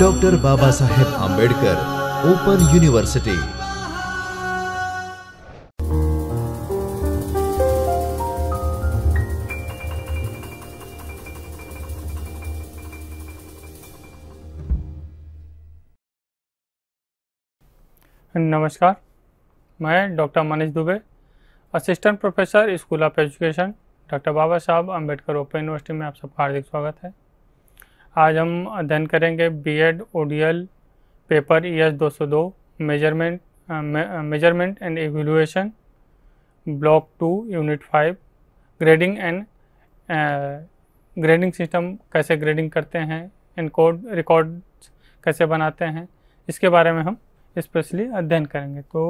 doctor Baba Saheb Ambedkar open university नमस्कार मैं doctor Manish Dubey assistant professor school of education doctor Baba Sahab Ambedkar open university में आप सबका हार्दिक स्वागत है आज हम अध्ययन करेंगे B Ed ODL paper E S दो सौ दो measurement measurement and evaluation block two unit five grading and grading system कैसे ग्रेडिंग करते हैं एंड कोड रिकॉर्ड कैसे बनाते हैं इसके बारे में हम स्पेशली अध्ययन करेंगे तो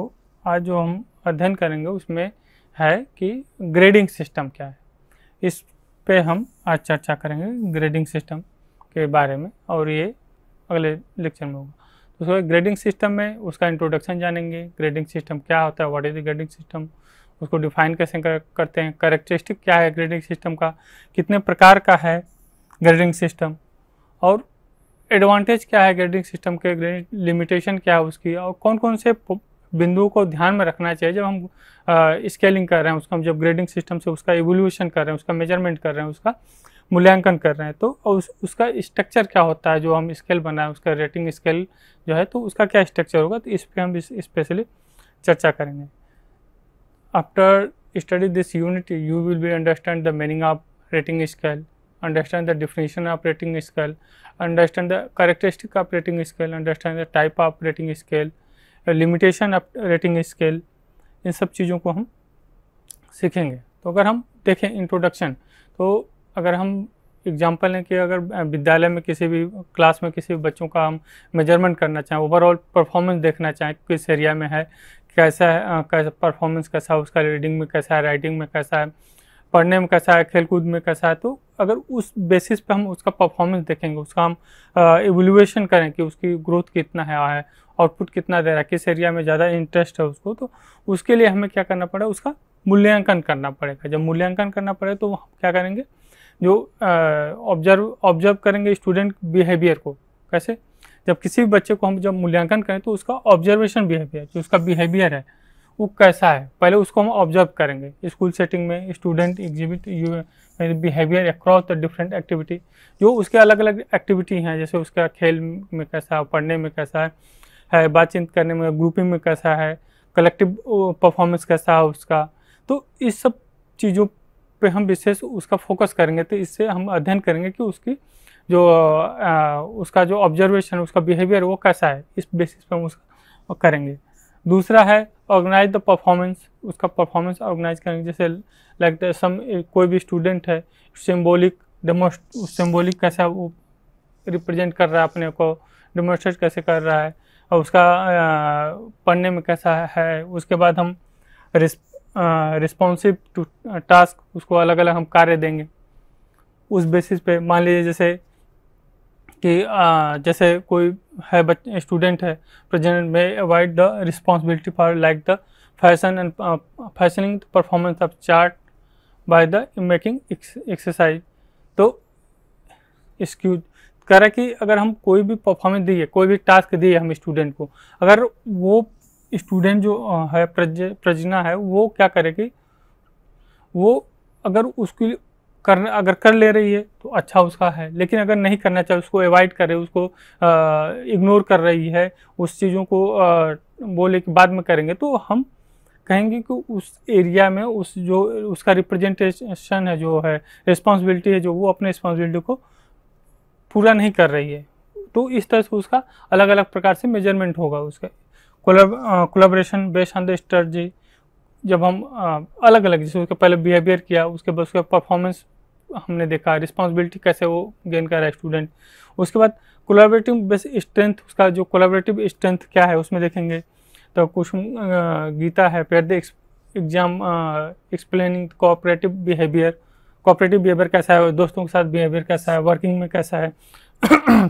आज जो हम अध्ययन करेंगे उसमें है कि ग्रेडिंग सिस्टम क्या है इस पे हम आज चर्चा करेंगे ग्रेडिंग सिस्टम के बारे में और ये अगले लेक्चर में होगा तो उसके ग्रेडिंग सिस्टम में उसका इंट्रोडक्शन जानेंगे ग्रेडिंग सिस्टम क्या होता है what is the grading system उसको डिफाइन कैसे कर, करते हैं करेक्टरिस्टिक क्या है ग्रेडिंग सिस्टम का कितने प्रकार का है ग्रेडिंग सिस्टम और एडवांटेज क्या है ग्रेडिंग सिस्टम के लिमिटेशन क्या है उसकी और कौन कौन से बिंदुओं को ध्यान में रखना चाहिए जब हम स्केलिंग कर रहे हैं उसका हम जब ग्रेडिंग सिस्टम से उसका एवोल्यूशन कर रहे हैं उसका मेजरमेंट कर रहे हैं उसका मूल्यांकन कर रहे हैं तो उस, उसका स्ट्रक्चर क्या होता है जो हम स्केल बनाए उसका रेटिंग स्केल जो है तो उसका क्या स्ट्रक्चर होगा तो इस पर हम स्पेशली चर्चा करेंगे after study this unit you will be understand the meaning of rating scale understand the definition of rating scale understand the characteristic of rating scale understand the type of rating scale limitation of rating scale इन सब चीज़ों को हम सीखेंगे तो अगर हम देखें इंट्रोडक्शन तो अगर हम एग्जाम्पल हैं कि अगर विद्यालय में किसी भी क्लास में किसी भी बच्चों का हम मेजरमेंट करना चाहें ओवरऑल परफॉर्मेंस देखना चाहें किस एरिया में है कैसा है कैसा परफॉर्मेंस कैसा है उसका रीडिंग में कैसा है राइटिंग में कैसा है पढ़ने में कैसा है खेलकूद में कैसा है तो अगर उस बेसिस पे हम उसका परफॉर्मेंस देखेंगे उसका हम एवोल्यूशन करें कि उसकी ग्रोथ कितना है आउटपुट कितना दे रहा है किस एरिया में ज़्यादा इंटरेस्ट है उसको तो उसके लिए हमें क्या करना पड़ेगा उसका मूल्यांकन करना पड़ेगा जब मूल्यांकन करना पड़ेगा तो हम क्या करेंगे जो ऑब्जर्व ऑब्जर्व करेंगे स्टूडेंट बिहेवियर को कैसे जब किसी भी बच्चे को हम जब मूल्यांकन करें तो उसका ऑब्जर्वेशन बिहेवियर जो उसका बिहेवियर है वो कैसा है पहले उसको हम ऑब्जर्व करेंगे स्कूल सेटिंग में student exhibit behaviour across the different activity जो उसके अलग अलग एक्टिविटी हैं जैसे उसका खेल में कैसा है पढ़ने में कैसा है, है बातचीत करने में ग्रुपिंग में कैसा है कलेक्टिव परफॉर्मेंस कैसा है उसका तो इस सब चीज़ों पे हम विशेष उसका फोकस करेंगे तो इससे हम अध्ययन करेंगे कि उसकी जो आ, उसका जो ऑब्जर्वेशन उसका बिहेवियर वो कैसा है इस बेसिस पे हम उसका करेंगे दूसरा है ऑर्गेनाइज द परफॉर्मेंस उसका परफॉर्मेंस ऑर्गेनाइज करेंगे जैसे लाइक द सम कोई भी स्टूडेंट है सिम्बोलिक डेमोस्ट सिम्बोलिक कैसा वो रिप्रेजेंट कर रहा है अपने को डेमोस्ट्रेट कैसे कर रहा है और उसका आ, पढ़ने में कैसा है उसके बाद हम रिस्प रिस्पॉन्सिव टू टास्क उसको अलग अलग हम कार्य देंगे उस बेसिस पे मान लीजिए जैसे कि आ, जैसे कोई है स्टूडेंट है प्रेजेंट में avoid the responsibility for like the fashion and fashioning performance of chart by the making exercise तो एक्सक्यूज कह रहा है कि अगर हम कोई भी परफॉर्मेंस दिए कोई भी टास्क दिए हम स्टूडेंट को अगर वो स्टूडेंट जो है प्रज प्रजना है वो क्या करेगी वो अगर उसकी कर अगर कर ले रही है तो अच्छा उसका है लेकिन अगर नहीं करना चाहे उसको अवॉइड करे उसको इग्नोर कर रही है उस चीज़ों को आ, बोले कि बाद में करेंगे तो हम कहेंगे कि उस एरिया में उस जो उसका रिप्रेजेंटेशन है जो है रिस्पॉन्सिबिलिटी है जो वो अपने रिस्पॉन्सिबिलिटी को पूरा नहीं कर रही है तो इस तरह से उसका अलग अलग प्रकार से मेजरमेंट होगा उसका collaboration based on the strategy जब हम अलग अलग जैसे उसके पहले बिहेवियर किया उसके बाद उसका परफॉर्मेंस हमने देखा रिस्पॉन्सिबिलिटी कैसे वो गेन कर रहा है स्टूडेंट उसके बाद कोलाबरेटिव बेस स्ट्रेंथ उसका जो कोलाबरेटिव स्ट्रेंथ क्या है उसमें देखेंगे तो कुछ गीता है pair the exam explaining cooperative behaviour cooperative behaviour कैसा है दोस्तों के साथ बिहेवियर कैसा है वर्किंग में कैसा है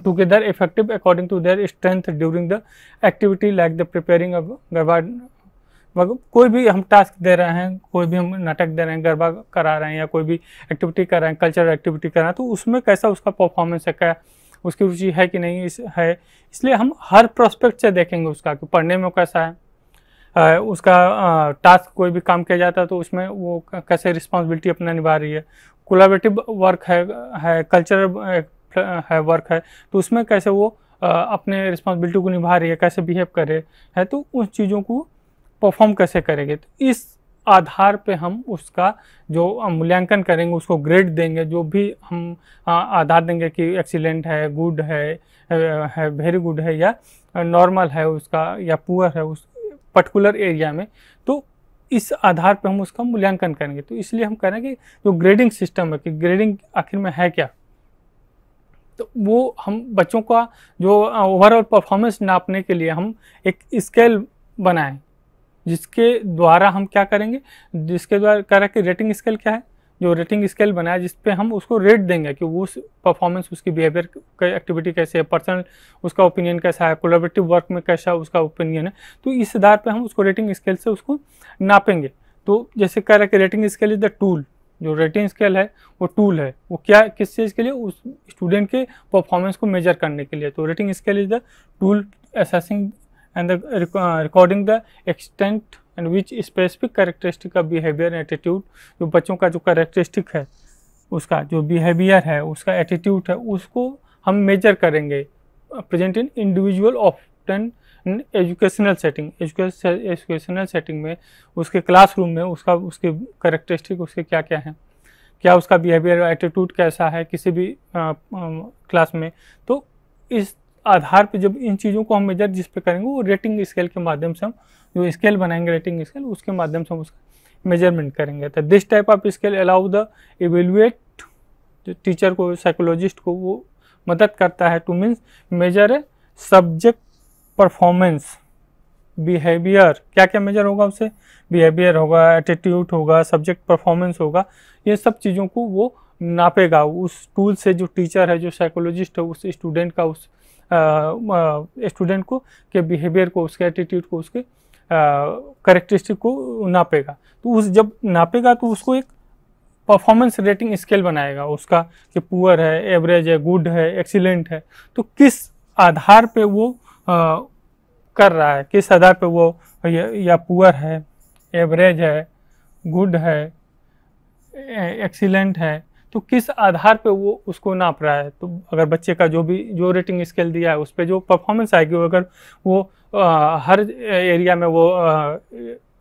together effective according to their strength during the activity like the preparing of garba कोई भी हम टास्क दे रहे हैं कोई भी हम नाटक दे रहे हैं गरबा करा रहे हैं या कोई भी एक्टिविटी कर रहे हैं कल्चरल एक्टिविटी कर रहे हैं तो उसमें कैसा उसका परफॉर्मेंस है क्या उसकी रुचि है कि नहीं इस है इसलिए हम हर प्रोस्पेक्ट से देखेंगे उसका कि पढ़ने में कैसा है उसका टास्क कोई भी काम किया जाता है तो उसमें वो कैसे रिस्पॉन्सिबिलिटी अपना निभा रही है कोलाबरेटिव वर्क है है कल्चरल है वर्क है तो उसमें कैसे वो अपने रिस्पॉन्सिबिलिटी को निभा रही है कैसे बिहेव कर रहे है तो उन चीज़ों को परफॉर्म कैसे करेंगे तो इस आधार पे हम उसका जो मूल्यांकन करेंगे उसको ग्रेड देंगे जो भी हम आधार देंगे कि एक्सीलेंट है गुड है है वेरी गुड है या नॉर्मल है उसका या पुअर है उस पर्टिकुलर एरिया में तो इस आधार पर हम उसका मूल्यांकन करेंगे तो इसलिए हम कह रहे हैं कि जो ग्रेडिंग सिस्टम है कि ग्रेडिंग आखिर में है क्या तो वो हम बच्चों का जो ओवरऑल परफॉर्मेंस नापने के लिए हम एक स्केल बनाएं जिसके द्वारा हम क्या करेंगे जिसके द्वारा कह रहे हैं कि रेटिंग स्केल क्या है जो रेटिंग स्केल बनाया जिस पे हम उसको रेट देंगे कि वो उस परफॉर्मेंस उसकी बिहेवियर एक्टिविटी कैसे है पर्सनल उसका ओपिनियन कैसा है कोलाबरेटिव वर्क में कैसा उसका ओपिनियन है तो इस आधार पर हम उसको रेटिंग स्केल से उसको नापेंगे तो जैसे कह रहा है कि rating scale is the tool जो रेटिंग स्केल है वो टूल है वो क्या किस चीज़ के लिए उस स्टूडेंट के परफॉर्मेंस को मेजर करने के लिए तो rating scale is the tool assessing and the recording the extent and which specific characteristic का बिहेवियर एटीट्यूड जो बच्चों का जो करेक्टरिस्टिक है उसका जो बिहेवियर है उसका एटीट्यूड है उसको हम मेजर करेंगे present in individual of ten educational setting educational setting में उसके क्लासरूम में उसका उसके करेक्टरिस्टिक उसके क्या क्या हैं क्या उसका बिहेवियर एटीट्यूड कैसा है किसी भी क्लास uh, um, में तो इस आधार पर जब इन चीज़ों को हम मेजर जिस पर करेंगे वो रेटिंग स्केल के माध्यम से हम जो स्केल बनाएंगे रेटिंग स्केल उसके माध्यम से हम उसका मेजरमेंट करेंगे तो this type of scale allow the evaluate teacher को साइकोलॉजिस्ट को वो मदद करता है to means measure subject performance behaviour क्या क्या मेजर होगा उसे बिहेवियर होगा एटीट्यूड होगा सब्जेक्ट परफॉर्मेंस होगा ये सब चीज़ों को वो नापेगा उस टूल से जो टीचर है जो साइकोलॉजिस्ट है उस स्टूडेंट का उस स्टूडेंट को के बिहेवियर को उसके एटीट्यूड को उसके करेक्टरिस्टिक को नापेगा तो उस जब नापेगा तो उसको एक परफॉर्मेंस रेटिंग स्केल बनाएगा उसका कि पुअर है एवरेज है गुड है एक्सीलेंट है तो किस आधार पे वो आ, कर रहा है किस आधार पे वो या, या पुअर है एवरेज है गुड है एक्सीलेंट है तो किस आधार पे वो उसको नाप रहा है तो अगर बच्चे का जो भी जो रेटिंग स्केल दिया है उस पर जो परफॉर्मेंस आएगी वो अगर वो आ, हर एरिया में वो आ,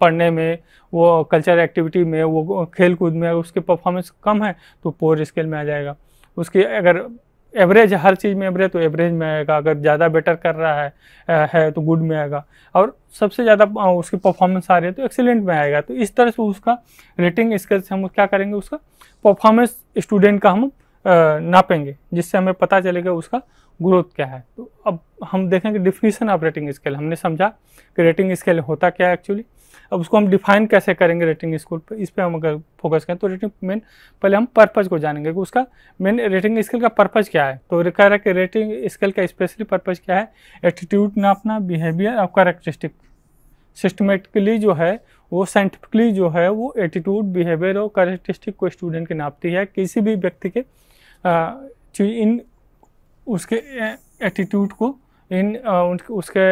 पढ़ने में वो कल्चर एक्टिविटी में वो खेल कूद में उसके परफॉर्मेंस कम है तो पोअर स्केल में आ जाएगा उसकी अगर एवरेज हर चीज़ में एवरेज तो एवरेज में आएगा अगर ज़्यादा बेटर कर रहा है है तो गुड में आएगा और सबसे ज़्यादा उसकी परफॉर्मेंस आ रही है तो एक्सीलेंट में आएगा तो इस तरह से उसका रेटिंग स्केल से हम क्या करेंगे उसका परफॉर्मेंस स्टूडेंट का हम नापेंगे जिससे हमें पता चलेगा उसका ग्रोथ क्या है तो अब हम देखेंगे डिफिनीसन ऑफ रेटिंग स्केल हमने समझा कि रेटिंग स्केल होता क्या है एक्चुअली अब उसको हम डिफाइन कैसे करेंगे रेटिंग स्कूल पर इस पर हम अगर फोकस करें तो रेटिंग मेन पहले हम पर्पज़ को जानेंगे कि उसका मेन रेटिंग स्केल का पर्पज़ क्या है तो कह रहा है कि रेटिंग स्केल का स्पेशली पर्पज़ क्या है एटीट्यूड नापना बिहेवियर और करेक्टरिस्टिक सिस्टमेटिकली जो है वो साइंटिफिकली जो है वो एटीट्यूड बिहेवियर और करेक्टरिस्टिक को स्टूडेंट की नापती है किसी भी व्यक्ति के इन उसके एटीट्यूड को इन उसके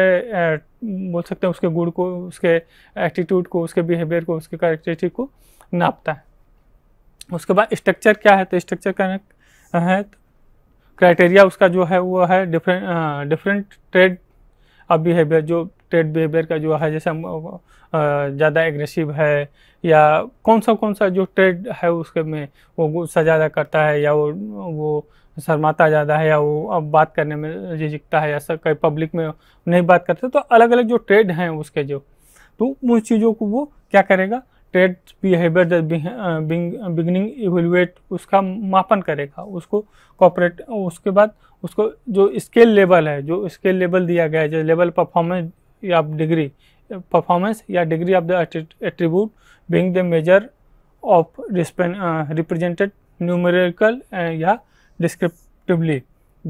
बोल सकते हैं उसके गुण को उसके एटीट्यूड को उसके बिहेवियर को उसके कैरेक्टरिस्टिक को नापता है उसके बाद स्ट्रक्चर क्या है तो स्ट्रक्चर का है क्राइटेरिया उसका जो है वो है different different trait of behaviour जो ट्रेड बिहेवियर का जो है जैसे ज़्यादा एग्रेसिव है या कौन सा कौन सा जो ट्रेड है उसके में वो गुस्सा ज़्यादा करता है या वो वो शर्माता ज़्यादा है या वो अब बात करने में झिझकता है या सब कहीं पब्लिक में नहीं बात करते तो अलग अलग जो ट्रेड हैं उसके जो तो उन चीज़ों को वो क्या करेगा ट्रेड बिहेवियर बिगनिंग इवेलुएट उसका मापन करेगा उसको कॉपरेट उसके बाद उसको जो स्केल लेवल है जो स्केल लेवल दिया गया है जो लेवल परफॉर्मेंस या डिग्री परफॉर्मेंस या degree of the attribute being the measure of represented numerical या डिस्क्रिप्टिवली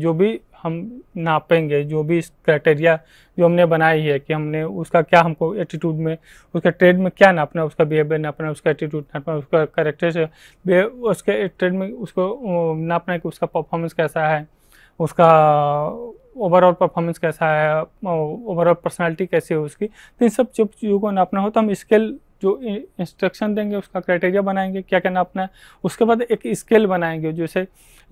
जो भी हम नापेंगे जो भी क्राइटेरिया जो हमने बनाई है कि हमने उसका क्या हमको एटीट्यूड में उसके ट्रेड में क्या नापना है उसका बिहेवियर नापना है उसका एटीट्यूड नापना है उसका करेक्टर उसके ट्रेड में उसको नापना है कि उसका परफॉर्मेंस कैसा है उसका ओवरऑल परफॉर्मेंस कैसा है ओवरऑल पर्सनालिटी कैसी है उसकी तो इन सब चीज़ों को नापना हो तो हम स्केल जो इंस्ट्रक्शन देंगे उसका क्राइटेरिया बनाएंगे क्या क्या नापना है उसके बाद एक स्केल बनाएंगे जैसे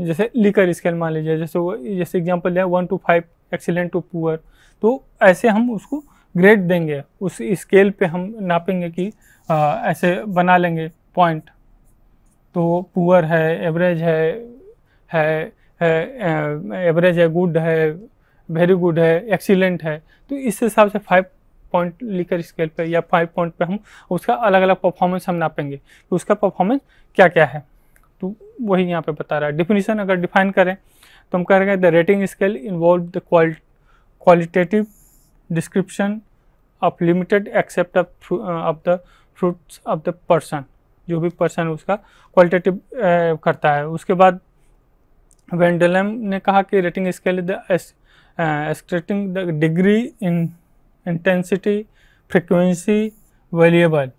जैसे लीकर स्केल मान लीजिए जैसे वो जैसे एग्जाम्पल लिया one to five excellent to poor तो ऐसे हम उसको ग्रेड देंगे उस स्केल पे हम नापेंगे कि आ, ऐसे बना लेंगे पॉइंट तो पुअर है एवरेज है है एवरेज है गुड है वेरी गुड है एक्सीलेंट है तो इस हिसाब से फाइव पॉइंट लिखकर स्केल पे या फाइव पॉइंट पे हम उसका अलग अलग परफॉर्मेंस हम नापेंगे कि तो उसका परफॉर्मेंस क्या क्या है तो वही यहाँ पे बता रहा है डिफिनीशन अगर डिफाइन करें तो हम कह रहे हैं the rating scale involve the qualitative description of limited aspect of the fruits of the person जो भी पर्सन उसका क्वालिटेटिव uh, करता है उसके बाद वेंडलम ने कहा कि rating scale the uh, extracting the degree in intensity frequency variable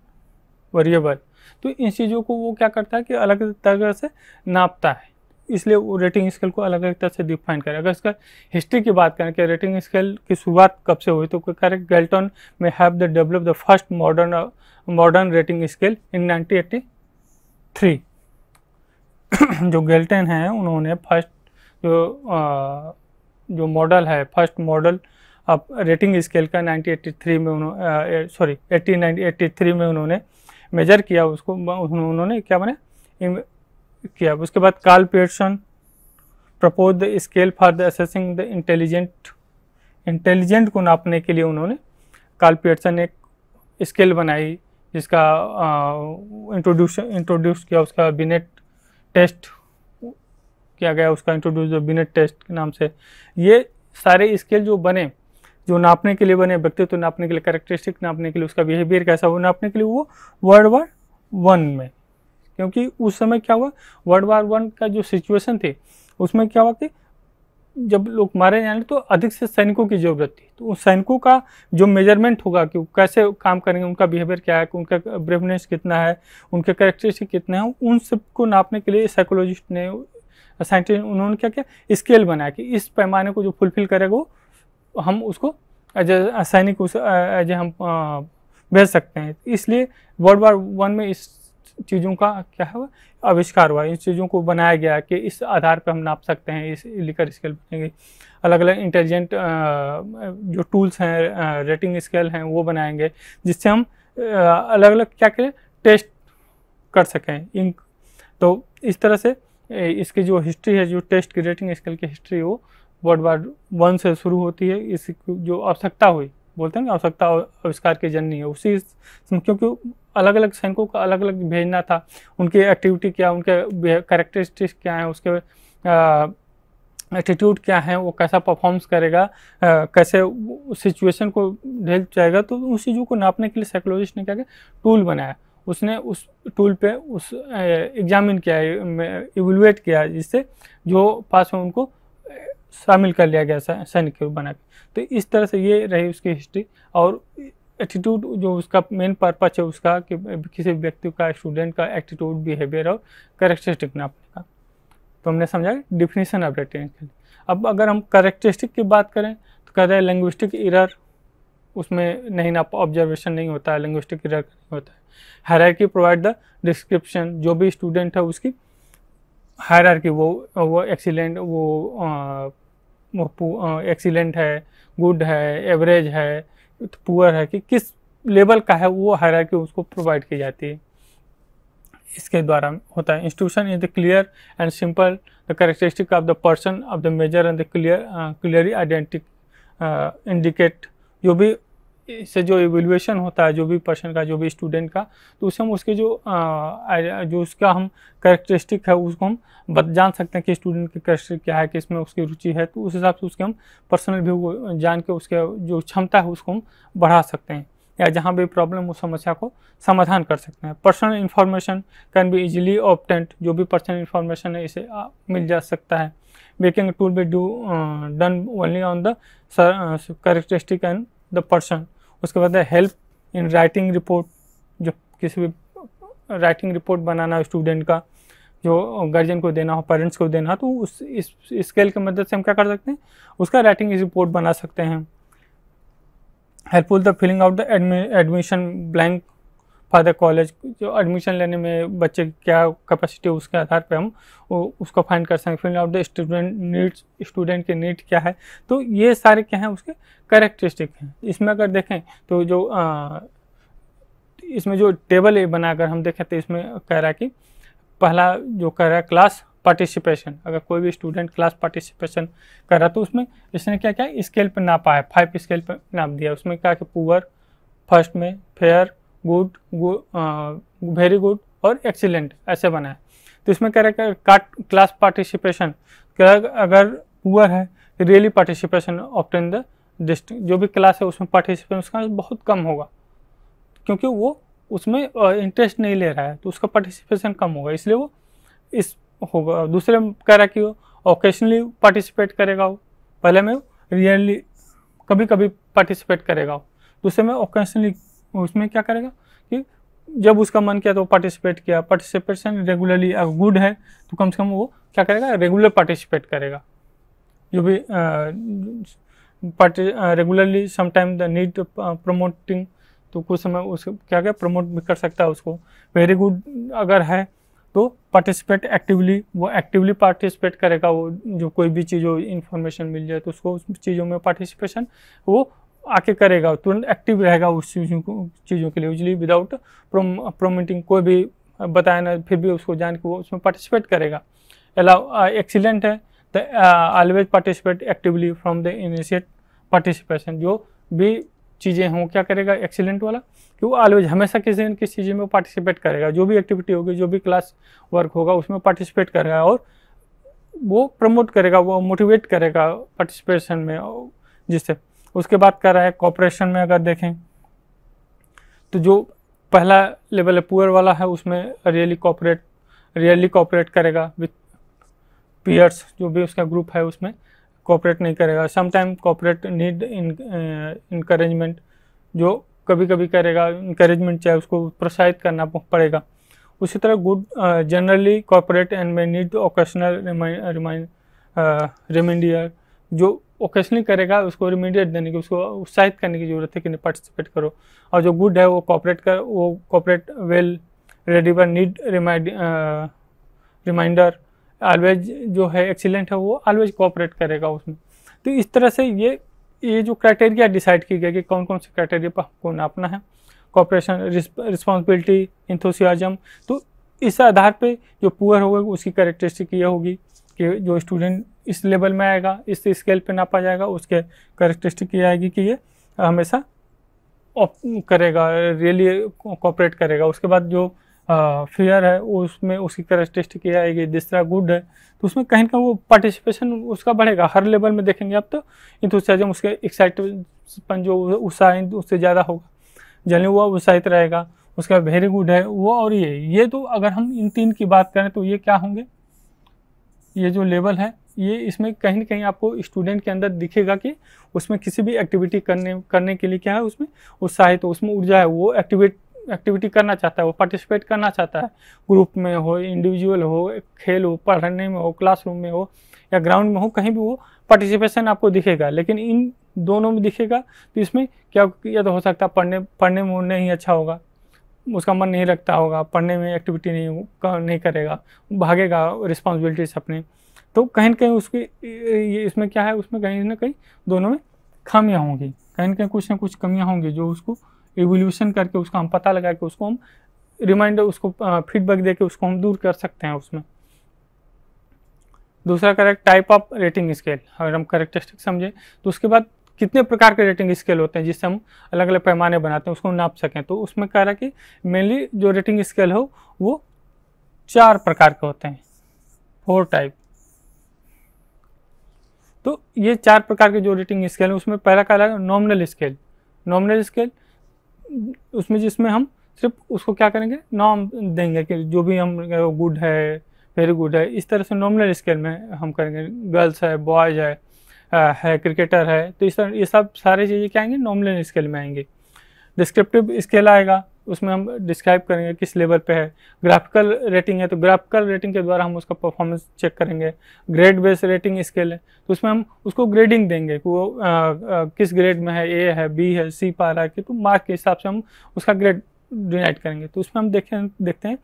variable तो इन चीज़ों को वो क्या करता है कि अलग तरह से नापता है इसलिए वो रेटिंग स्केल को अलग अलग तरह से डिफाइन करें अगर इसका हिस्ट्री की बात करें कि रेटिंग स्केल की शुरुआत कब से हुई तो करेक्ट गेल्टन में have the develop the first modern modern rating scale in 1983 जो गेल्टन हैं उन्होंने फर्स्ट जो आ, uh, जो मॉडल है फर्स्ट मॉडल अब रेटिंग स्केल का 1983 में उन्होंने सॉरी एट्टी 1883 में उन्होंने मेजर किया उसको उन्होंने क्या बने किया उसके बाद Karl Pearson propose the scale for the assessing the intelligent intelligent को नापने के लिए उन्होंने कार्ल पेटसन एक स्केल बनाई जिसका इंट्रोड्यूस इंट्रोड्यूस किया उसका बिनेट टेस्ट किया गया उसका इंट्रोड्यूस जो बिनेट टेस्ट के नाम से ये सारे स्केल जो बने जो नापने के लिए बने व्यक्तित्व तो नापने के लिए करेक्टरिस्टिक नापने के लिए उसका बिहेवियर कैसा हुआ नापने के लिए वो वर्ल्ड वार वन में क्योंकि उस समय क्या हुआ वर्ल्ड वार वन का जो सिचुएशन थी उसमें क्या हुआ कि जब लोग मारे जाने तो अधिक से सैनिकों की जरूरत थी तो उन सैनिकों का जो मेजरमेंट होगा कि वो कैसे काम करेंगे उनका बिहेवियर क्या है उनका ब्रेवनेस कितना है उनके करेक्टरिस्टिक कितने हैं उन सबको नापने के लिए साइकोलॉजिस्ट ने साइंटिस्ट उन्होंने क्या किया स्केल बनाया कि इस पैमाने को जो फुलफिल करेगा वो हम उसको एज सैनिक उस एज हम भेज सकते हैं इसलिए वर्ल्ड वार वन में इस चीज़ों का क्या है आविष्कार हुआ इन चीज़ों को बनाया गया कि इस आधार पर हम नाप सकते हैं इस लिकर स्केल बनेंगे अलग अलग इंटेलिजेंट जो टूल्स हैं रेटिंग स्केल हैं वो बनाएंगे जिससे हम अलग अलग क्या करें टेस्ट कर सकें इन तो इस तरह से इसकी जो हिस्ट्री है जो टेस्ट की रेटिंग स्केल की हिस्ट्री वो वर्ल्ड वार वन से शुरू होती है इस जो आवश्यकता हुई बोलते हैं ना आवश्यकता आविष्कार की जननी है उसी क्योंकि अलग अलग सैनिकों का अलग अलग भेजना था उनकी एक्टिविटी क्या उनके करेक्टरिस्टिक्स क्या हैं उसके एटीट्यूड क्या है वो कैसा परफॉर्मेंस करेगा आ, कैसे सिचुएशन को ढेल जाएगा तो उस चीज़ों को नापने के लिए साइकोलॉजिस्ट ने क्या किया टूल बनाया उसने उस टूल पे उस एग्जामिन किया इवेलुएट किया जिससे जो पास में उनको शामिल कर लिया गया सैनिक के बना के तो इस तरह से ये रही उसकी हिस्ट्री और एटीट्यूड जो उसका मेन पर्पज है उसका कि किसी व्यक्ति का स्टूडेंट का एटीट्यूड बिहेवियर और करेक्टरिस्टिक नापने का तो हमने समझा डिफिनेशन ऑफ रेटेंशन अब अगर हम करेक्टरिस्टिक की बात करें तो कह रहे हैं लैंग्विस्टिक इरर उसमें नहीं ना ऑब्जर्वेशन नहीं होता है लिंग्विस्टिक एरर नहीं होता है हायरकी प्रोवाइड द डिस्क्रिप्शन जो भी स्टूडेंट है उसकी की वो वो एक्सीलेंट वो एक्सीलेंट है गुड है एवरेज है तो पुअर है कि किस लेवल का है वो हायरकी उसको प्रोवाइड की जाती है इसके द्वारा होता है institution is the clear and simple the characteristic of the person of the measure and the clear clearly identify indicate जो भी से जो एवेल्युएशन होता है जो भी पर्सन का जो भी स्टूडेंट का तो उससे हम उसके जो आ, जो उसका हम करेक्टरिस्टिक है उसको हम बत जान सकते हैं कि स्टूडेंट की करेक्टरिस्टिक क्या है कि इसमें उसकी रुचि है तो उस हिसाब से उसके हम पर्सनल व्यू जान के उसके जो क्षमता है उसको हम बढ़ा सकते हैं या जहाँ भी प्रॉब्लम उस समस्या को समाधान कर सकते हैं personal information can be easily obtained जो भी पर्सनल इन्फॉर्मेशन है इसे आ, मिल जा सकता है making tool be do done only on the characteristic and the person उसके बाद हेल्प इन राइटिंग रिपोर्ट जो किसी भी राइटिंग रिपोर्ट बनाना स्टूडेंट का जो गार्जियन को देना हो पेरेंट्स को देना हो तो उस इस स्केल की मदद से हम क्या कर सकते हैं उसका राइटिंग रिपोर्ट बना सकते हैं helpful the filling out the admission blank father college जो एडमिशन लेने में बच्चे की क्या कैपेसिटी उसके आधार पे हम उसको फाइंड कर सकें field of the student needs student के नीड क्या है तो ये सारे क्या हैं उसके करेक्टरिस्टिक हैं इसमें अगर देखें तो जो आ, इसमें जो टेबल बनाकर हम देखें तो इसमें कह रहा है कि पहला जो कह रहा है क्लास पार्टिसिपेशन अगर कोई भी स्टूडेंट क्लास पार्टिसिपेशन कर रहा तो उसमें इसने क्या क्या स्केल पर नापा है फाइव स्केल पर नाप दिया उसमें क्या कि पुअर फर्स्ट में फेयर गुड वेरी गुड और एक्सीलेंट ऐसे बना है तो इसमें कह रहा है क्लास पार्टिसिपेशन अगर पुअर है really participation often the distracted जो भी क्लास है उसमें पार्टिसिपेशन उसका बहुत कम होगा क्योंकि वो उसमें इंटरेस्ट नहीं ले रहा है तो उसका पार्टिसिपेशन कम होगा इसलिए वो इस होगा दूसरे कह रहा कि वो ओकेशनली पार्टिसिपेट करेगा वो पहले में रियली कभी कभी पार्टिसिपेट करेगा वो दूसरे में ओकेशनली उसमें क्या करेगा कि जब उसका मन किया तो पार्टिसिपेट किया पार्टिसिपेशन रेगुलरली अगर गुड है तो कम से कम वो क्या करेगा रेगुलर पार्टिसिपेट करेगा जो भी regularly sometime the need promoting तो कुछ समय उस क्या क्या प्रमोट भी कर सकता है उसको वेरी गुड अगर है तो पार्टिसिपेट एक्टिवली वो एक्टिवली पार्टिसिपेट करेगा वो जो कोई भी चीज़ हो इन्फॉर्मेशन मिल जाए तो उसको उस चीज़ों में पार्टिसिपेशन वो आके करेगा तुरंत एक्टिव रहेगा उस चीज़ों को चीज़ों के लिए यूजली विदाउट प्रोम प्रोमिटिंग कोई भी बताया ना फिर भी उसको जान के वो उसमें पार्टिसिपेट करेगा अलाउ एक्सीलेंट है the always participate actively from the initiate participation जो भी चीज़ें हों क्या करेगा एक्सीलेंट वाला कि वो ऑलवेज हमेशा किसी न किसी चीज़ में पार्टिसिपेट करेगा जो भी एक्टिविटी होगी जो भी क्लास वर्क होगा उसमें पार्टिसिपेट करेगा और वो प्रमोट करेगा वो मोटिवेट करेगा पार्टिसिपेशन में जिससे उसके बाद कर रहा है कॉपरेशन में अगर देखें तो जो पहला लेवल है पुअर वाला है उसमें रियली कॉपरेट रियली कॉपरेट करेगा विथ पीयर्स जो भी उसका ग्रुप है उसमें कॉपरेट नहीं करेगा समटाइम कॉपरेट नीड इनकरेजमेंट जो कभी कभी करेगा इंकरेजमेंट चाहे उसको प्रोत्साहित करना पड़ेगा उसी तरह good generally cooperate and may need occasional remind remind जो ओकेशनली करेगा उसको रिमीडिएट देने की उसको उत्साहित करने की जरूरत है कि नहीं पार्टिसिपेट करो और जो गुड है वो कॉपरेट कर वो कॉपरेट वेल रेडी पर नीड रिमाइंडर ऑलवेज जो है एक्सीलेंट है वो ऑलवेज कॉपरेट करेगा उसमें तो इस तरह से ये ये जो क्राइटेरिया डिसाइड की गई कि कौन कौन से क्राइटेरिया पर हमको नापना है कॉपरेशन रिस्पॉन्सिबिलिटी इंथोसियाजम तो इस आधार पे जो पुअर होगा उसकी करेक्टरिस्टिक ये होगी कि जो स्टूडेंट इस लेवल में आएगा इस स्केल पे नापा जाएगा उसके करेक्टरिस्टिक ये आएगी कि ये हमेशा करेगा रियली कॉपरेट करेगा उसके बाद जो फेयर है उसमें उसकी करेक्टरिस्टिक ये आएगी जिस तरह गुड है तो उसमें कहीं ना वो पार्टिसिपेशन उसका बढ़ेगा हर लेवल में देखेंगे आप तो इंथुसियाजम उसके एक्साइटपन जो उत्साह उससे ज़्यादा होगा जल्दी हुआ उत्साहित रहेगा उसका वेरी गुड है वो और ये ये तो अगर हम इन तीन की बात करें तो ये क्या होंगे ये जो लेवल है ये इसमें कहीं ना कहीं आपको स्टूडेंट के अंदर दिखेगा कि उसमें किसी भी एक्टिविटी करने करने के लिए क्या है उसमें उत्साहित तो उसमें ऊर्जा है वो एक्टिवेट एक्टिविटी करना चाहता है वो पार्टिसिपेट करना चाहता है ग्रुप में हो इंडिविजुअल हो खेल हो पढ़ने में हो क्लासरूम में हो या ग्राउंड में हो कहीं भी वो पार्टिसिपेशन आपको दिखेगा लेकिन इन दोनों में दिखेगा तो इसमें क्या या तो हो सकता है पढ़ने पढ़ने में नहीं अच्छा होगा उसका मन नहीं लगता होगा पढ़ने में एक्टिविटी नहीं नहीं करेगा भागेगा रिस्पॉन्सिबिलिटी अपने तो कहीं ना कहीं उसकी ये इसमें क्या है उसमें कहीं ना कहीं दोनों में खामियाँ होंगी कहीं ना कहीं कुछ ना कुछ कमियाँ होंगी जो उसको एवोल्यूशन करके उसका हम पता लगा के उसको हम रिमाइंडर उसको फीडबैक दे के उसको हम दूर कर सकते हैं उसमें दूसरा correct type of rating scale अगर हम करेक्टरिस्टिक समझें तो उसके बाद कितने प्रकार के रेटिंग स्केल होते हैं जिससे हम अलग अलग पैमाने बनाते हैं उसको नाप सकें तो उसमें कह रहा है कि मेनली जो रेटिंग स्केल हो वो चार प्रकार के होते हैं फोर टाइप तो ये चार प्रकार के जो रेटिंग स्केल है उसमें पहला कह रहा है नॉमिनल स्केल नॉमिनल स्केल उसमें जिसमें हम सिर्फ उसको क्या करेंगे नॉम देंगे कि जो भी हम गुड है वेरी गुड है इस तरह से नॉमिनल स्केल में हम करेंगे गर्ल्स है बॉयज़ है है क्रिकेटर है तो इस ये सब सारे चीज़ें क्या आएंगे नॉमल स्केल में आएंगे डिस्क्रिप्टिव स्केल आएगा उसमें हम डिस्क्राइब करेंगे किस लेवल पे है ग्राफिकल रेटिंग है तो ग्राफिकल रेटिंग के द्वारा हम उसका परफॉर्मेंस चेक करेंगे ग्रेड बेस रेटिंग स्केल है तो उसमें हम उसको ग्रेडिंग देंगे कि वो आ, आ, किस ग्रेड में है ए है बी है सी पा रहा है कि तो मार्क के हिसाब से हम उसका ग्रेड डिनाइट करेंगे तो उसमें हम देखें देखते हैं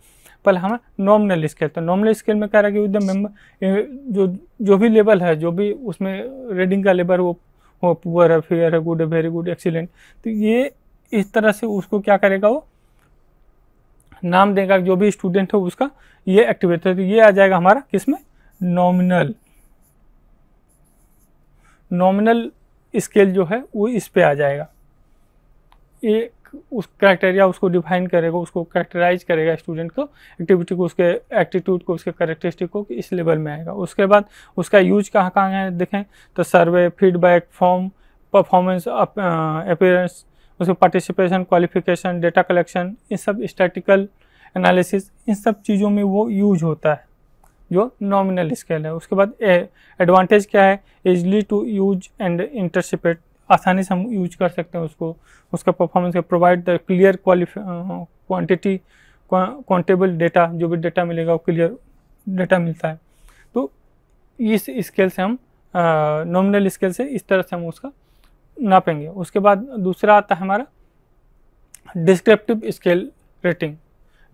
पहले हम नॉमिनल स्केल तो नॉमिनल स्केल में क्या रहेगा विद द मेम्बर जो जो भी लेवल है जो भी उसमें रेडिंग का लेवल वो वो पुअर है फेयर है गुड है वेरी गुड एक्सीलेंट तो ये इस तरह से उसको क्या करेगा वो नाम देगा जो भी स्टूडेंट हो उसका ये एक्टिवेट है तो ये आ जाएगा हमारा किसमें नॉमिनल नॉमिनल स्केल जो है वो इस पे आ जाएगा ये उस क्राइटेरिया उसको डिफाइन करेगा उसको करेक्टराइज करेगा स्टूडेंट को एक्टिविटी को उसके एक्टीट्यूड को उसके करेक्टरिस्टिक को इस लेवल में आएगा उसके बाद उसका यूज कहाँ कहाँ है देखें तो survey feedback form performance appearance उसके पार्टिसिपेशन क्वालिफिकेशन डेटा कलेक्शन इन सब स्टैटिकल एनालिसिस इन सब चीज़ों में वो यूज होता है जो नॉमिनल स्केल है उसके बाद एडवांटेज क्या है easily to use and interpret आसानी से हम यूज कर सकते हैं उसको उसका performance provide the clear quantity quantifiable data जो भी डेटा मिलेगा वो क्लियर डेटा मिलता है तो इस स्केल से हम नॉमिनल स्केल से इस तरह से हम उसका नापेंगे उसके बाद दूसरा आता है हमारा डिस्क्रिप्टिव स्केल रेटिंग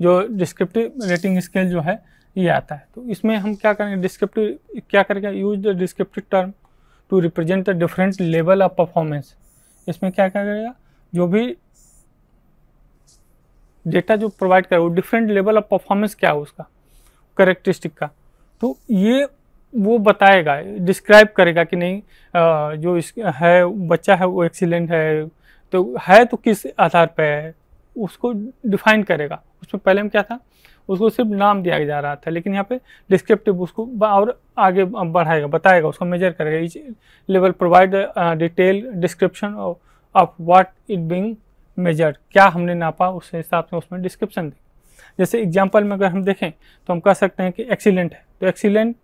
जो डिस्क्रिप्टिव रेटिंग स्केल जो है ये आता है तो इसमें हम क्या करेंगे डिस्क्रिप्टिव क्या करेंगे use the descriptive term to represent the different level of performance इसमें क्या क्या करेगा जो भी डेटा जो प्रोवाइड करे वो डिफरेंट लेवल ऑफ परफॉर्मेंस क्या है उसका करेक्टरिस्टिक का तो ये वो बताएगा डिस्क्राइब करेगा कि नहीं आ, जो इस है बच्चा है वो एक्सीलेंट है तो है तो किस आधार पर है उसको डिफाइन करेगा उसमें पहले में क्या था उसको सिर्फ नाम दिया जा रहा था लेकिन यहाँ पे डिस्क्रिप्टिव उसको और आगे बढ़ाएगा बताएगा उसको मेजर करेगा each level provide detail description of what it being measure क्या हमने नापा उस हिसाब से उसमें डिस्क्रिप्शन दें जैसे एग्जाम्पल में अगर हम देखें तो हम कह सकते हैं कि एक्सीलेंट है तो एक्सीलेंट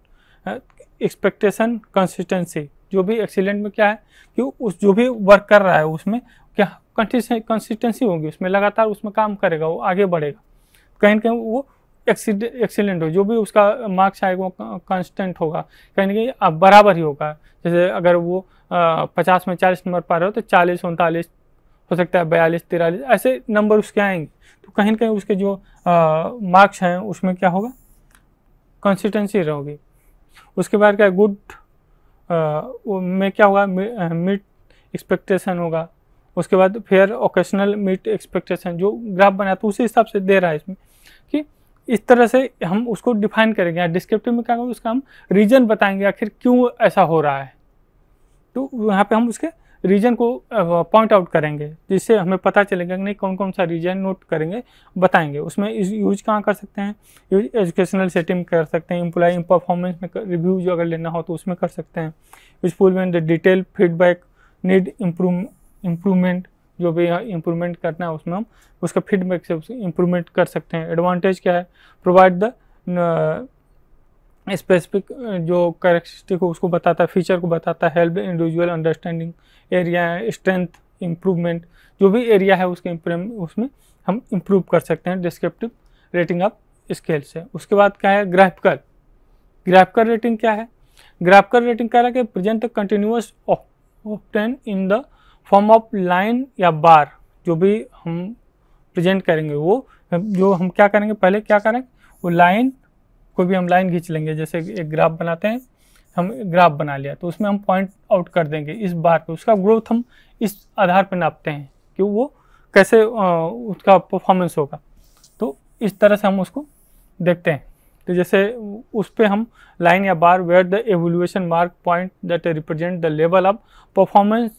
एक्सपेक्टेशन कंसिस्टेंसी जो भी एक्सीलेंट में क्या है कि उस जो भी वर्क कर रहा है उसमें क्या कंसिस्टेंसी होगी उसमें लगातार उसमें काम करेगा वो आगे बढ़ेगा कहीं ना कहीं वो एक्सीलेंट हो जो भी उसका मार्क्स आएगा कांस्टेंट होगा कहीं ना कहीं अब बराबर ही होगा जैसे अगर वो पचास में चालीस नंबर पा रहे हो तो चालीस उनतालीस हो सकता है बयालीस तिरालीस ऐसे नंबर उसके आएंगे तो कहीं ना कहीं उसके जो मार्क्स हैं उसमें क्या होगा कंसिस्टेंसी रहोगी उसके बाद क्या गुड में क्या होगा मिड एक्सपेक्टेशन होगा उसके बाद फेयर ओकेशनल मिट एक्सपेक्टेशन जो ग्राफ बना तो उसी हिसाब से दे रहा है इसमें इस तरह से हम उसको डिफाइन करेंगे या डिस्क्रिप्टिव में क्या करेंगे उसका हम रीजन बताएंगे आखिर क्यों ऐसा हो रहा है तो यहाँ पे हम उसके रीजन को पॉइंट आउट करेंगे जिससे हमें पता चलेगा कि नहीं कौन कौन सा रीजन नोट करेंगे बताएंगे उसमें यूज कहाँ कर सकते हैं यूज एजुकेशनल सेटिंग कर सकते हैं एम्प्लॉई परफॉर्मेंस में रिव्यू जो अगर लेना हो तो उसमें कर सकते हैं यूजफुल में the detail feedback need improve improvement जो भी इम्प्रूवमेंट करना है उसमें हम उसका फीडबैक से उसमें इम्प्रूवमेंट कर सकते हैं एडवांटेज क्या है प्रोवाइड द स्पेसिफिक जो करेक्टरिस्टिक हो उसको बताता है फीचर को बताता है help individual understanding area strength improvement जो भी एरिया है उसके उसमें हम इम्प्रूव कर सकते हैं डिस्क्रिप्टिव रेटिंग ऑफ स्केल से उसके बाद क्या है ग्राफिकल ग्राफिकल रेटिंग क्या है ग्राफिकल रेटिंग कह रहा है कि present continuous obtain in the form of line या बार जो भी हम प्रेजेंट करेंगे वो जो हम क्या करेंगे पहले क्या करें वो लाइन कोई भी हम लाइन खींच लेंगे जैसे एक ग्राफ बनाते हैं हम ग्राफ बना लिया तो उसमें हम पॉइंट आउट कर देंगे इस बार पे उसका ग्रोथ हम इस आधार पर नापते हैं कि वो कैसे उसका परफॉर्मेंस होगा तो इस तरह से हम उसको देखते हैं तो जैसे उस पर हम लाइन या bar where the evaluation mark point that represent the level of performance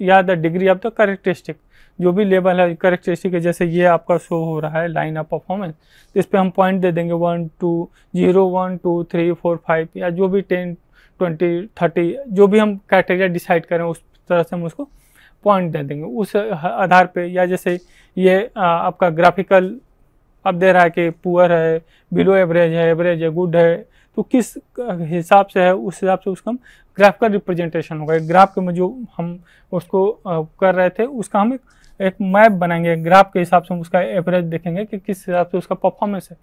या the degree of the characteristic जो भी लेवल है करेक्टरिस्टिक है जैसे ये आपका शो हो रहा है लाइन ऑफ परफॉर्मेंस तो इस पर हम पॉइंट दे देंगे one two zero one two three four five या जो भी टेन ट्वेंटी थर्टी जो भी हम क्राइटेरिया डिसाइड करें उस तरह से हम उसको पॉइंट दे देंगे उस आधार पे या जैसे ये आ, आपका ग्राफिकल अब दे रहा है कि पुअर है बिलो एवरेज है एवरेज है गुड है तो किस हिसाब से है उस हिसाब से उसको हम ग्राफ का रिप्रेजेंटेशन होगा ग्राफ के में जो हम उसको कर रहे थे उसका हम एक मैप बनाएंगे ग्राफ के हिसाब से हम उसका एवरेज देखेंगे कि किस हिसाब से उसका परफॉर्मेंस है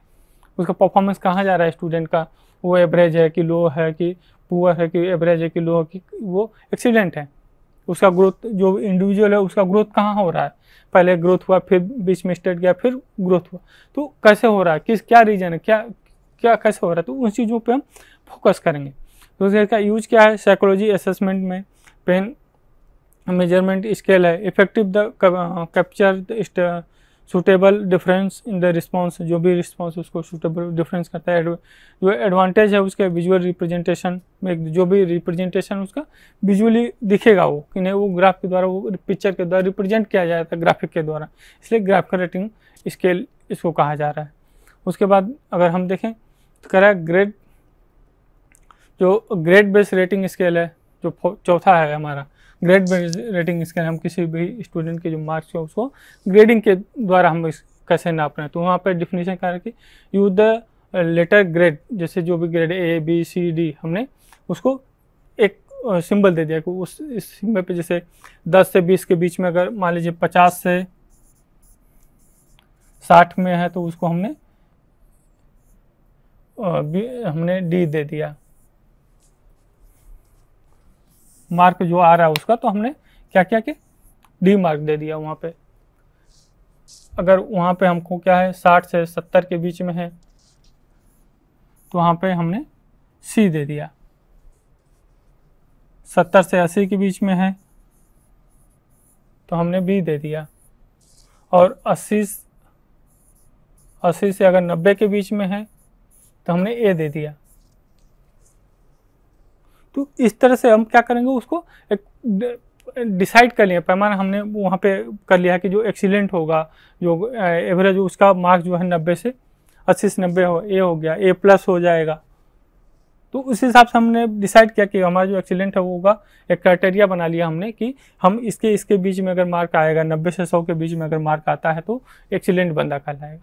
उसका परफॉर्मेंस कहाँ जा रहा है स्टूडेंट का वो एवरेज है कि लो है कि पुअर है कि एवरेज है कि लो है कि वो एक्सीडेंट है उसका ग्रोथ जो इंडिविजुअल है उसका ग्रोथ कहाँ हो रहा है पहले ग्रोथ हुआ फिर बीच में स्टेट गया फिर ग्रोथ हुआ तो कैसे हो रहा है किस क्या रीजन है क्या क्या कैसे हो रहा है तो उन चीज़ों पर हम फोकस करेंगे दोस्तों इसका यूज क्या है साइकोलॉजी असेसमेंट में पेन मेजरमेंट स्केल है effective the capture suitable difference in the response जो भी रिस्पॉन्स उसको सूटेबल डिफरेंस करता है जो एडवांटेज है उसके विजुअल रिप्रेजेंटेशन में जो भी रिप्रेजेंटेशन उसका विजुअली दिखेगा वो कि नहीं वो ग्राफ के द्वारा वो पिक्चर के द्वारा रिप्रेजेंट किया जाता है ग्राफिक के द्वारा इसलिए ग्राफ का रेटिंग स्केल इसको कहा जा रहा है उसके बाद अगर हम देखें तो करा ग्रेड जो ग्रेड बेस रेटिंग स्केल है जो चौथा है हमारा ग्रेड बेस रेटिंग स्केल हम किसी भी स्टूडेंट के जो मार्क्स हो उसको ग्रेडिंग के द्वारा हम इस कैसे नाप रहे हैं तो वहाँ पर डिफिनेशन क्या कि यू द लेटर ग्रेड जैसे जो भी grade A B C D हमने उसको एक सिंबल दे दिया कि उस इस सिंबल पे जैसे 10 से 20 के बीच में अगर मान लीजिए 50 से 60 में है तो उसको हमने हमने डी दे दिया मार्क जो आ रहा है उसका तो हमने क्या क्या कि डी मार्क दे दिया वहाँ पे अगर वहाँ पे हमको क्या है साठ से सत्तर के बीच में है तो वहाँ पे हमने सी दे दिया सत्तर से अस्सी के बीच में है तो हमने बी दे दिया और अस्सी अस्सी से अगर नब्बे के बीच में है तो हमने ए दे दिया तो इस तरह से हम क्या करेंगे उसको एक डिसाइड कर लिया पैमाना हमने वहाँ पे कर लिया कि जो एक्सीलेंट होगा जो एवरेज उसका मार्क्स जो है नब्बे से अस्सी से नब्बे हो ए हो गया ए प्लस हो जाएगा तो उस हिसाब से हमने डिसाइड किया कि हमारा जो एक्सीलेंट है वो होगा एक क्राइटेरिया बना लिया हमने कि हम इसके इसके बीच में अगर मार्क आएगा नब्बे से सौ के बीच में अगर मार्क आता है तो एक्सीलेंट बंदा कहलाएगा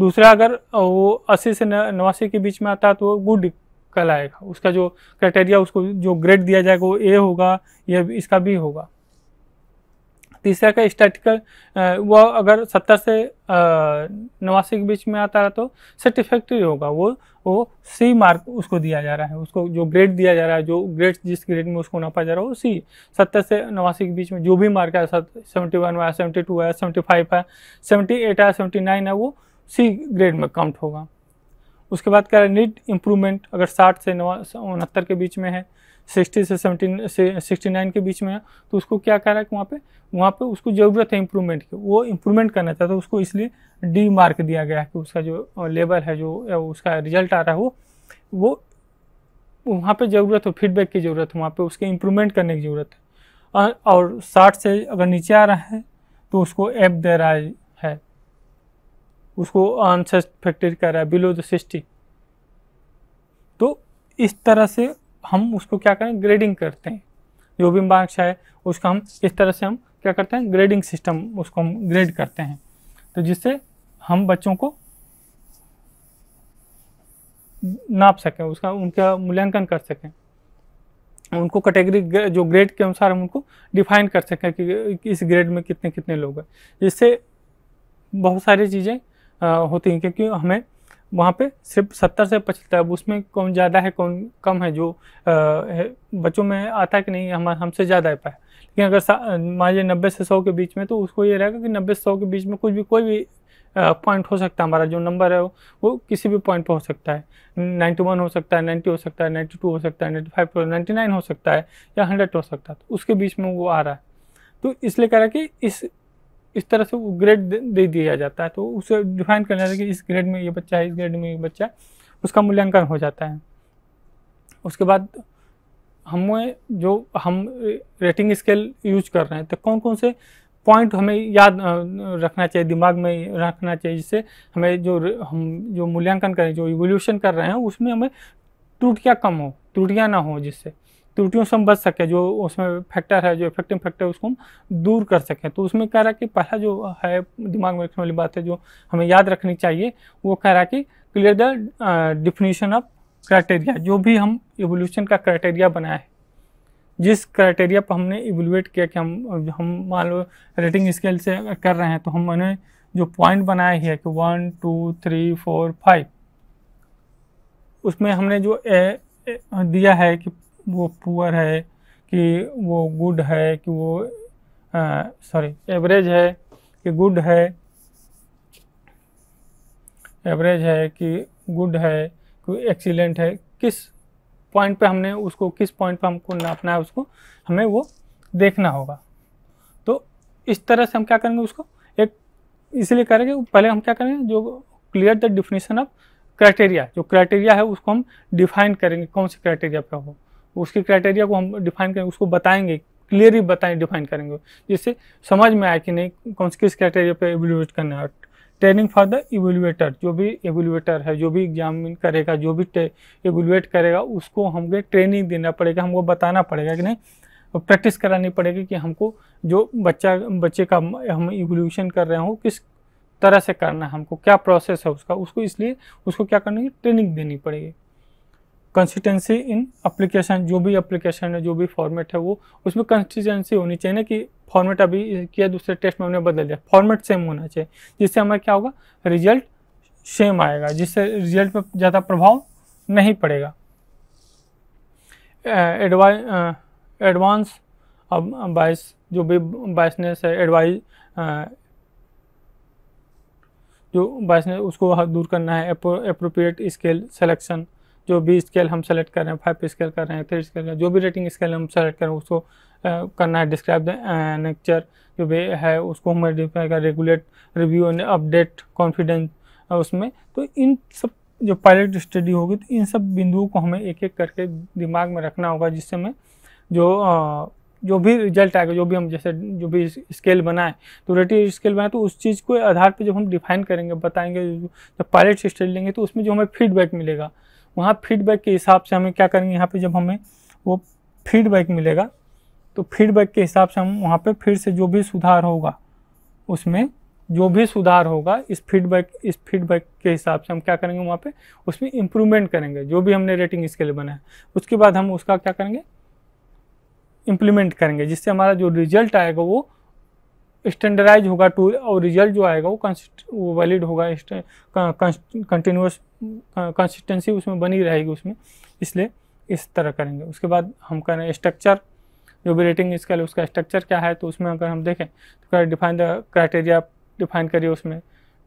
दूसरा अगर वो अस्सी से नवासी के बीच में आता है तो गुड कल आएगा उसका जो क्राइटेरिया उसको जो ग्रेड दिया जाएगा वो ए होगा या इसका बी होगा तीसरा का स्टैटिकल वो अगर सत्तर से नवासी के बीच में आता रहा तो सेटिस्फैक्ट्री होगा वो वो सी मार्क उसको दिया जा रहा है उसको जो ग्रेड दिया जा रहा है जो ग्रेड जिस ग्रेड में उसको नापा जा रहा है वो सी सत्तर से नवासी के बीच में जो भी मार्क आया सेवेंटी वन आया सेवेंटी टू आया सेवेंटी फाइव है सेवेंटी एट आया सेवेंटी नाइन है वो सी ग्रेड में काउंट होगा उसके बाद क्या नीड इम्प्रूवमेंट अगर साठ से उनहत्तर के बीच में है सिक्सटी से 17 से सिक्सटी नाइन के बीच में है तो उसको क्या कह रहा है कि वहाँ पे वहाँ पे उसको ज़रूरत है इम्प्रूवमेंट की वो इम्प्रूवमेंट करना चाहता है तो उसको इसलिए डी मार्क दिया गया है कि उसका जो लेवल है जो उसका रिजल्ट आ रहा है वो वो वहाँ पर ज़रूरत हो फीडबैक की ज़रूरत है वहाँ पर उसके इम्प्रूवमेंट करने की ज़रूरत है और साठ से अगर नीचे आ रहा है तो उसको एप दे रहा है उसको अनसस्पेक्टेड कर रहा है बिलो द सिक्सटी तो इस तरह से हम उसको क्या करें ग्रेडिंग करते हैं जो भी मार्क्स है उसका हम इस तरह से हम क्या करते हैं ग्रेडिंग सिस्टम उसको हम ग्रेड करते हैं तो जिससे हम बच्चों को नाप सकें उसका उनका मूल्यांकन कर सकें उनको कैटेगरी जो ग्रेड के अनुसार हम उनको डिफाइन कर सकें कि इस ग्रेड में कितने कितने लोग हैं जिससे बहुत सारी चीज़ें होती हैं क्योंकि हमें वहाँ पे सिर्फ सत्तर से पचहत्तर अब उसमें कौन ज़्यादा है कौन कम है जो आ, है, बच्चों में आता है कि नहीं हम हमसे ज़्यादा है पाया लेकिन अगर मान लीजिए नब्बे से सौ के बीच में तो उसको ये रहेगा कि नब्बे से सौ के बीच में कुछ भी कोई भी पॉइंट हो सकता है हमारा जो नंबर है वो किसी भी पॉइंट पर हो सकता है नाइन्टी वन हो सकता है नाइन्टी हो सकता है नाइन्टी टू हो सकता है नाइन्टी फाइव नाइन्टी नाइन हो सकता है या हंड्रेड हो सकता है तो उसके बीच में वो आ रहा है तो इसलिए कह रहा है कि इस इस तरह से वो ग्रेड दे दिया जाता है तो उसे डिफाइन करना है कि इस ग्रेड में ये बच्चा है इस ग्रेड में ये बच्चा है उसका मूल्यांकन हो जाता है उसके बाद हमें जो हम रेटिंग स्केल यूज कर रहे हैं तो कौन कौन से पॉइंट हमें याद रखना चाहिए दिमाग में रखना चाहिए जिससे हमें जो हम जो मूल्यांकन करें जो इवोल्यूशन कर रहे हैं उसमें हमें त्रुटियाँ कम हो त्रुटियाँ ना हो जिससे त्रुटियों से हम बच सकें जो उसमें फैक्टर है जो इफेक्टिव फैक्टर है उसको हम दूर कर सकें तो उसमें कह रहा है कि पहला जो है दिमाग में रखने वाली बात है जो हमें याद रखनी चाहिए वो कह रहा है कि clear the definition of criteria जो भी हम इवोल्यूशन का क्राइटेरिया बनाया है जिस क्राइटेरिया पर हमने इवोल्यूएट किया कि हम हम मान लो रेटिंग स्केल से कर रहे हैं तो हमने जो पॉइंट बनाया है कि one two three four five उसमें हमने जो ए, ए, दिया है कि वो पुअर है कि वो गुड है कि वो सॉरी एवरेज है कि गुड है एवरेज है कि गुड है कि एक्सीलेंट है किस पॉइंट पे हमने उसको किस पॉइंट पे हमको नापना है उसको हमें वो देखना होगा तो इस तरह से हम क्या करेंगे उसको एक इसलिए करेंगे पहले हम क्या करेंगे जो clear the definition of criteria जो क्राइटेरिया है उसको हम डिफाइन करेंगे कौन से क्राइटेरिया पे हो उसके क्राइटेरिया को हम डिफाइन करेंगे उसको बताएंगे क्लियरली बताएं डिफाइन करेंगे जिससे समझ में आए कि नहीं कौन से किस क्राइटेरिया पे एवेल्यूएट करना है ट्रेनिंग फॉर द एवेल्यूएटर जो भी एवेल्यूएटर है जो भी एग्जामिन करेगा जो भी एवेल्यूएट करेगा उसको हमको ट्रेनिंग देना पड़ेगा हमको बताना पड़ेगा कि नहीं प्रैक्टिस करानी पड़ेगी कि हमको जो बच्चा बच्चे का हम इवोल्यूशन कर रहे हो किस तरह से करना है हमको क्या प्रोसेस है उसका उसको इसलिए उसको क्या करना है ट्रेनिंग देनी पड़ेगी कंसिस्टेंसी इन अप्लीकेशन जो भी अप्लीकेशन है जो भी फॉर्मेट है वो उसमें कंसिस्टेंसी होनी चाहिए ना कि फॉर्मेट अभी किया दूसरे टेस्ट में हमने बदल दिया फॉर्मेट सेम होना चाहिए जिससे हमें क्या होगा रिजल्ट सेम आएगा जिससे रिजल्ट में ज़्यादा प्रभाव नहीं पड़ेगा एडवांस अब बाइस जो भी बाइसनेस है एडवाइज जो बाइसनेस उसको दूर करना है अप्रोप्रिएट स्केल सेलेक्शन जो भी स्केल हम सेलेक्ट कर रहे हैं फाइव स्केल कर रहे हैं थ्री स्केल कर जो भी रेटिंग स्केल हम सेलेक्ट कर रहे हैं उसको करना है डिस्क्राइब द नेक्चर जो भी है उसको हमें कर regulate review and update confidence उसमें तो इन सब जो पायलट स्टडी होगी तो इन सब बिंदुओं को हमें एक एक करके दिमाग में रखना होगा जिससे हमें जो जो भी रिजल्ट आएगा जो भी हम जैसे जो भी स्केल बनाए तो रेटिंग स्केल बनाए तो उस चीज़ को आधार पर जब हम डिफाइन करेंगे बताएंगे जब पायलट स्टडी लेंगे तो उसमें जो हमें फीडबैक मिलेगा वहाँ फीडबैक के हिसाब से हमें क्या करेंगे यहाँ पे जब हमें वो फीडबैक मिलेगा तो फीडबैक के हिसाब से हम वहाँ पे फिर से जो भी सुधार होगा उसमें जो भी सुधार होगा इस फीडबैक इस फीडबैक के हिसाब से हम क्या करेंगे वहाँ पे उसमें इम्प्रूवमेंट करेंगे जो भी हमने रेटिंग इसके लिए बनाया उसके बाद हम उसका क्या करेंगे इम्प्लीमेंट करेंगे जिससे हमारा जो रिजल्ट आएगा वो स्टैंडर्डाइज होगा टू और रिजल्ट जो आएगा वो वो वैलिड होगा कंटिन्यूस कंसिस्टेंसी उसमें बनी रहेगी उसमें इसलिए इस तरह करेंगे उसके बाद हम रहे हैं स्ट्रक्चर जो भी रेटिंग स्केल उसका स्ट्रक्चर क्या है तो उसमें अगर हम देखें तो डिफाइन द क्राइटेरिया डिफाइन करिए उसमें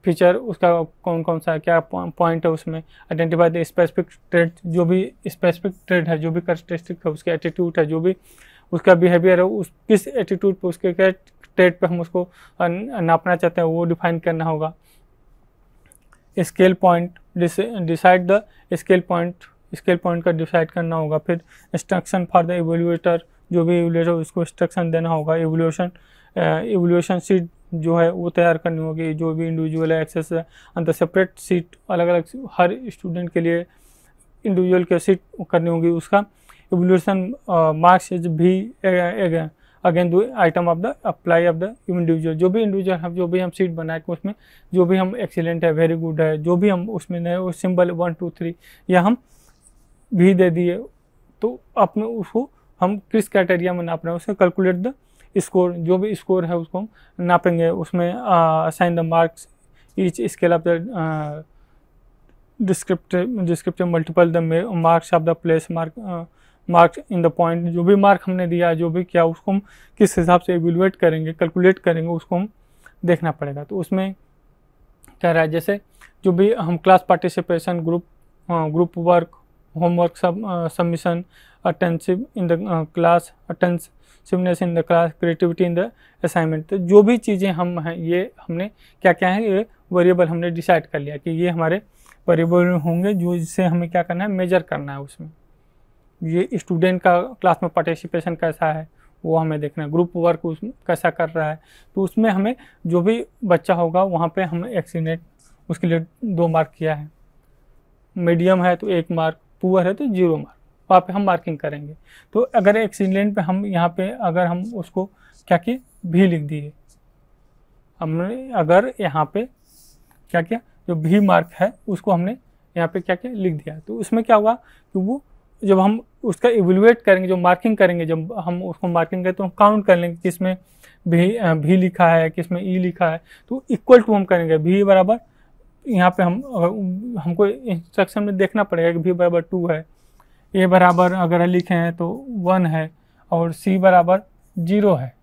फीचर उसका कौन कौन सा क्या पॉइंट है उसमें आइडेंटिफाई द स्पेसिफिक ट्रेड जो भी स्पेसिफिक ट्रेड है जो भी करेक्टरिस्टिक है उसके एटीट्यूड है जो भी उसका बिहेवियर है उस किस एटीट्यूड पर उसके क्या ट्रेड पर हम उसको नापना चाहते हैं वो डिफाइन करना होगा scale point decide the scale point scale point का डिसाइड करना होगा फिर इंस्ट्रक्शन फॉर द एवोल्यूएटर जो भी एवोल्यूटर उसको इंस्ट्रक्शन देना होगा एवोल्यूशन एवोल्यूशन सीट जो है वो तैयार करनी होगी जो भी इंडिविजुअल है एक्सेस है अंदर सेपरेट सीट अलग अलग हर स्टूडेंट के लिए इंडिविजुअल के सीट करनी होगी उसका इवोल्यूशन मार्क्स इज भी अगेन दो item of the apply of the individual जो भी इंडिविजुअल हम जो भी हम सीट बनाए उसमें जो भी हम एक्सीलेंट है वेरी गुड है जो भी हम उसमें नए वो सिंबल वन टू थ्री या हम भी दे दिए तो अपने उसको हम किस क्राइटेरिया में नाप रहे हैं उसे कैलकुलेट द स्कोर जो भी स्कोर है उसको हम नापेंगे उसमें assign the marks each scale of the descriptive descriptive multiple the marks of the place mark marks in the point जो भी मार्क हमने दिया जो भी किया उसको हम किस हिसाब से एवेलुएट करेंगे कैलकुलेट करेंगे उसको हम देखना पड़ेगा तो उसमें कह रहा है जैसे जो भी हम class participation group group work homework सब submission attentive in the class attentiveness in the class creativity in the assignment तो जो भी चीज़ें हम हैं ये हमने क्या क्या है ये वेरिएबल हमने डिसाइड कर लिया कि ये हमारे वेरिएबल होंगे जो जिससे हमें क्या करना है मेजर करना है उसमें ये स्टूडेंट का क्लास में पार्टिसिपेशन कैसा है वो हमें देखना है ग्रुप वर्क उस कैसा कर रहा है तो उसमें हमें जो भी बच्चा होगा वहाँ पे हम एक्सीडेंट उसके लिए दो मार्क किया है मीडियम है तो एक मार्क पुअर है तो जीरो मार्क वहाँ पे हम मार्किंग करेंगे तो अगर एक्सीडेंट पे हम यहाँ पे अगर हम उसको क्या किए भी लिख दिए हमने अगर यहाँ पे क्या किया जो भी मार्क है उसको हमने यहाँ पे क्या किया लिख दिया तो उसमें क्या हुआ कि वो जब हम उसका इवेलुएट करेंगे जो मार्किंग करेंगे जब हम उसको मार्किंग करें तो हम काउंट कर लेंगे किसमें भी भी लिखा है किसमें ई लिखा है तो इक्वल टू हम करेंगे भी बराबर यहाँ पे हम हमको इंस्ट्रक्शन में देखना पड़ेगा कि भी बराबर टू है ए बराबर अगर लिखे हैं तो वन है और सी बराबर जीरो है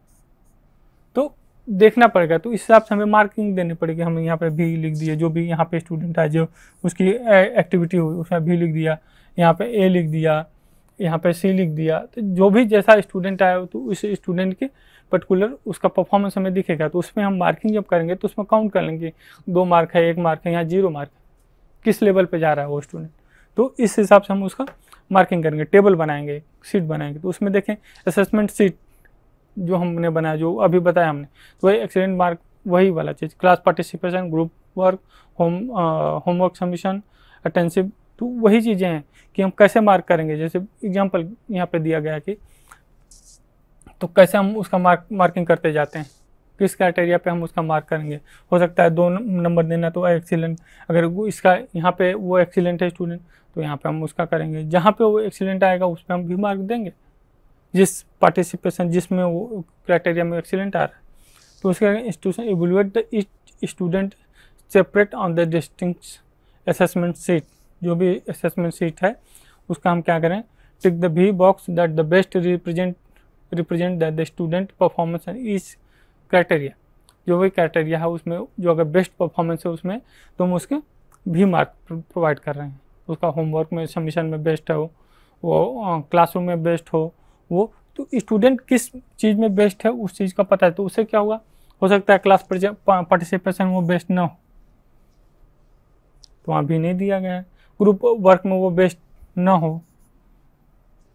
तो देखना पड़ेगा तो इस हिसाब से हमें मार्किंग देनी पड़ेगी हम यहाँ पे भी लिख दिए जो भी यहाँ पे स्टूडेंट है जो उसकी एक्टिविटी हुई उसमें भी लिख दिया यहाँ पे ए लिख दिया यहाँ पे सी लिख दिया तो जो भी जैसा स्टूडेंट आया हो तो उस स्टूडेंट के पर्टिकुलर उसका परफॉर्मेंस हमें दिखेगा तो उसमें हम मार्किंग जब करेंगे तो उसमें काउंट कर लेंगे दो मार्क है एक मार्क है या जीरो मार्क किस लेवल पर जा रहा है वो स्टूडेंट तो इस हिसाब से हम उसका मार्किंग करेंगे टेबल बनाएंगे सीट बनाएंगे तो उसमें देखें असेसमेंट सीट जो हमने बनाया जो अभी बताया हमने तो वही एक्सीडेंट मार्क वही वाला चीज़ class participation group work home homework submission attentive तो वही चीज़ें हैं कि हम कैसे मार्क करेंगे जैसे एग्जाम्पल यहाँ पे दिया गया कि तो कैसे हम उसका मार्क मार्किंग करते जाते हैं किस क्राइटेरिया पे हम उसका मार्क करेंगे हो सकता है दो नंबर देना तो एक्सीलेंट अगर इसका यहाँ पे वो एक्सीलेंट है स्टूडेंट तो यहाँ पे हम उसका करेंगे जहाँ पे वो एक्सीलेंट आएगा उस पर हम भी मार्क देंगे जिस पार्टिसिपेशन जिसमें वो क्राइटेरिया में एक्सीलेंट आ रहा है तो उसके institution evaluate the student separate on the distinct assessment sheet जो भी असेसमेंट शीट है उसका हम क्या करें टिक द भी box that the best represent represent that the student performance and इस क्राइटेरिया जो भी क्राइटेरिया है उसमें जो अगर बेस्ट परफॉर्मेंस है उसमें तो हम उसके भी मार्क प्रोवाइड कर रहे हैं उसका होमवर्क में सबमिशन में बेस्ट है वो वो क्लासरूम में बेस्ट हो वो तो स्टूडेंट किस चीज़ में बेस्ट है उस चीज़ का पता है तो उससे क्या होगा हो सकता है क्लास पार्टिसिपेशन वो बेस्ट ना हो तो वहाँ भी नहीं दिया गया है ग्रुप वर्क में वो बेस्ट ना हो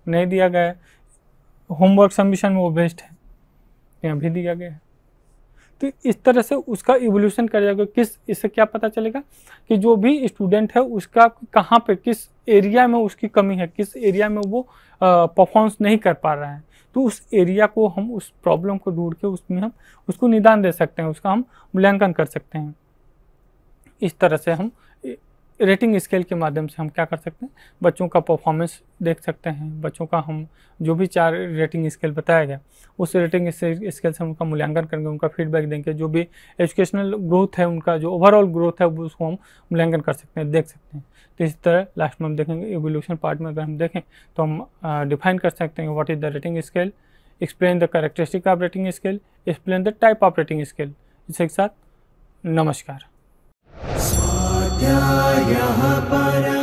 नहीं दिया गया है होमवर्क सबमिशन में वो बेस्ट है यहाँ भी दिया गया है तो इस तरह से उसका इवोल्यूशन कर जाएगा किस इससे क्या पता चलेगा कि जो भी स्टूडेंट है उसका कहाँ पे किस एरिया में उसकी कमी है किस एरिया में वो परफॉर्मेंस नहीं कर पा रहा है तो उस एरिया को हम उस प्रॉब्लम को ढूंढ के उसमें हम उसको निदान दे सकते हैं उसका हम मूल्यांकन कर सकते हैं इस तरह से हम रेटिंग स्केल के माध्यम से हम क्या कर सकते हैं बच्चों का परफॉर्मेंस देख सकते हैं बच्चों का हम जो भी चार रेटिंग स्केल बताया गया उस रेटिंग स्केल से हम उनका मूल्यांकन करेंगे उनका फीडबैक देंगे जो भी एजुकेशनल ग्रोथ है उनका जो ओवरऑल ग्रोथ है वो उसको हम मूल्यांकन कर सकते हैं देख सकते हैं तो इसी तरह लास्ट में हम देखेंगे एवोल्यूशन पार्ट में अगर हम देखें तो हम डिफाइन कर सकते हैं what is the rating scale explain the characteristic of rating scale explain the type of rating scale इसके साथ नमस्कार या पाया